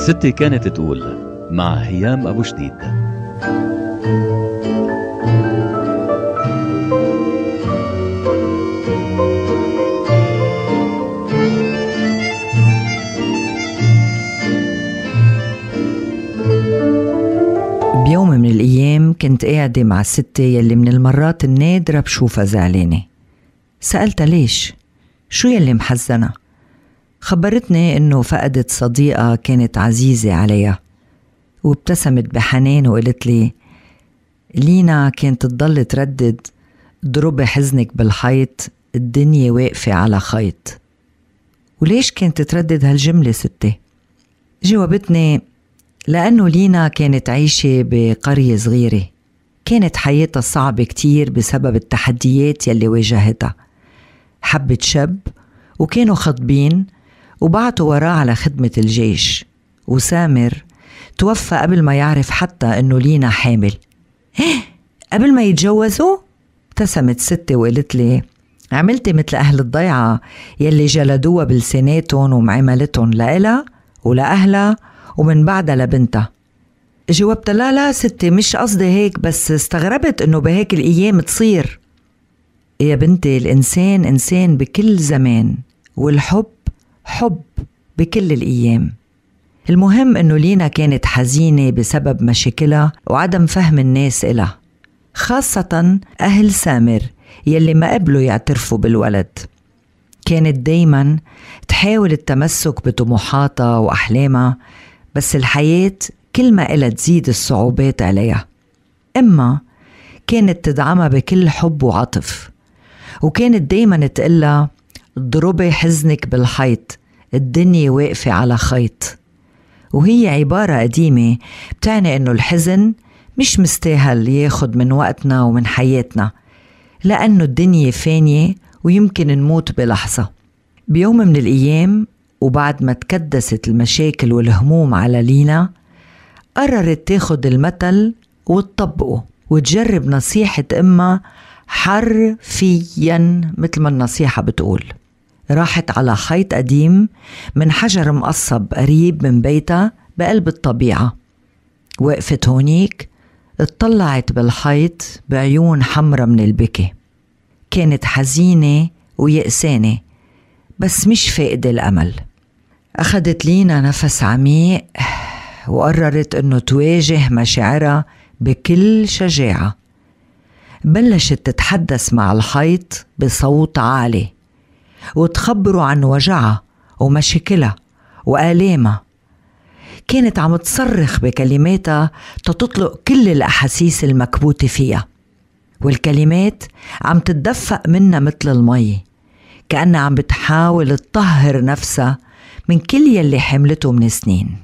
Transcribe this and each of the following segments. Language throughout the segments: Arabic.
ستي كانت تقول مع هيام أبو شديد بيوم من الأيام كنت قاعدة مع ستي يلي من المرات النادرة بشوفها زعلانة سألتها ليش؟ شو يلي محزنها؟ خبرتني انه فقدت صديقه كانت عزيزه عليها وابتسمت بحنان وقالت لي لينا كانت تضل تردد ضربي حزنك بالحيط الدنيا واقفة على خيط وليش كانت تردد هالجملة ستة؟ جاوبتني لأنه لينا كانت عايشة بقرية صغيرة كانت حياتها صعبة كتير بسبب التحديات يلي واجهتها حبت شاب وكانوا خطبين وبعتوا وراه على خدمة الجيش وسامر توفى قبل ما يعرف حتى إنه لينا حامل قبل ما يتجوزوا ابتسمت ستي وقالت لي عملتي مثل أهل الضيعة يلي جلدوها بلساناتهم ومعاملتهم لإلها ولأهلها ومن بعدها لبنتها جاوبت لا لا ستي مش قصدي هيك بس استغربت انه بهيك الايام تصير يا بنتي الانسان انسان بكل زمان والحب حب بكل الأيام المهم أنه لينا كانت حزينة بسبب مشاكلها وعدم فهم الناس إلها خاصة أهل سامر يلي ما قبلوا يعترفوا بالولد كانت دايما تحاول التمسك بطموحاتها وأحلامها بس الحياة كل ما إلها تزيد الصعوبات عليها إما كانت تدعمها بكل حب وعطف وكانت دايما تقلها ضربي حزنك بالحيط الدنيا واقفة على خيط وهي عبارة قديمة بتعني إنه الحزن مش مستاهل ياخد من وقتنا ومن حياتنا لأنه الدنيا فانية ويمكن نموت بلحظة بيوم من الأيام وبعد ما تكدست المشاكل والهموم على لينا قررت تاخد المثل وتطبقه وتجرب نصيحة أمها حرفيا مثل ما النصيحة بتقول راحت على حيط قديم من حجر مقصب قريب من بيتها بقلب الطبيعة وقفت هونيك اتطلعت بالحيط بعيون حمرة من البكي كانت حزينة ويأسانة بس مش فاقدة الأمل أخدت لينا نفس عميق وقررت أنه تواجه مشاعرها بكل شجاعة بلشت تتحدث مع الحيط بصوت عالي وتخبره عن وجعها ومشاكلها وآلامها كانت عم تصرخ بكلماتها تتطلق كل الأحاسيس المكبوتة فيها والكلمات عم تتدفق منها مثل المي كأنها عم بتحاول تطهر نفسها من كل يلي حملته من سنين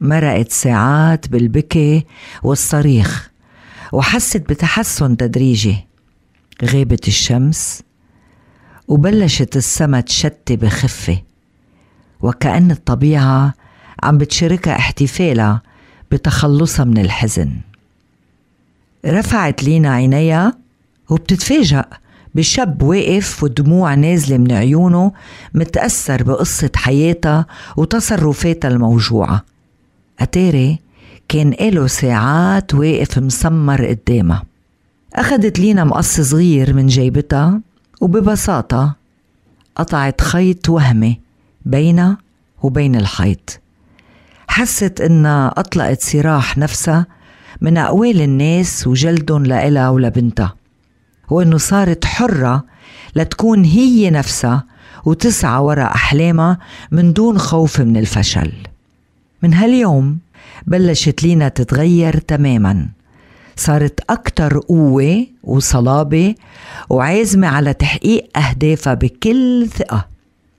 مرقت ساعات بالبكي والصريخ وحست بتحسن تدريجي غابت الشمس وبلشت السما تشتي بخفة وكأن الطبيعة عم بتشاركها احتفالها بتخلصها من الحزن رفعت لينا عينيها وبتتفاجأ بشاب واقف والدموع نازلة من عيونه متأثر بقصة حياتها وتصرفاتها الموجوعة أتاري كان إله ساعات واقف مسمر قدامها أخدت لينا مقص صغير من جيبتها وببساطة قطعت خيط وهمي بينها وبين الحيط حست إنها أطلقت سراح نفسها من أقوال الناس وجلدهم لإلها ولبنتها وإنه صارت حرة لتكون هي نفسها وتسعى وراء أحلامها من دون خوف من الفشل من هاليوم بلشت لينا تتغير تماما صارت أكتر قوة وصلابة وعازمة على تحقيق أهدافها بكل ثقة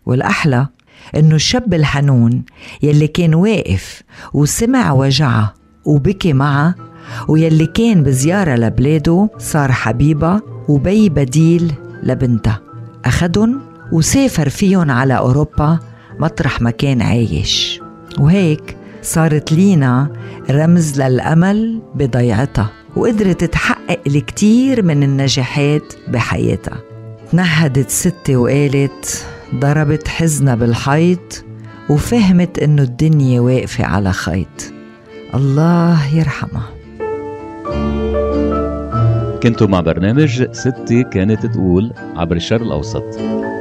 والأحلى إنه الشاب الحنون يلي كان واقف وسمع وجعها وبكي معها ويلي كان بزيارة لبلاده صار حبيبها وبي بديل لبنتها أخدن وسافر فيهن على أوروبا مطرح ما كان عايش وهيك صارت لينا رمز للأمل بضيعتها وقدرت تحقق الكتير من النجاحات بحياتها تنهدت ستي وقالت ضربت حزنها بالحيط وفهمت انه الدنيا واقفة على خيط الله يرحمها كنتوا مع برنامج ستي كانت تقول عبر الشرق الأوسط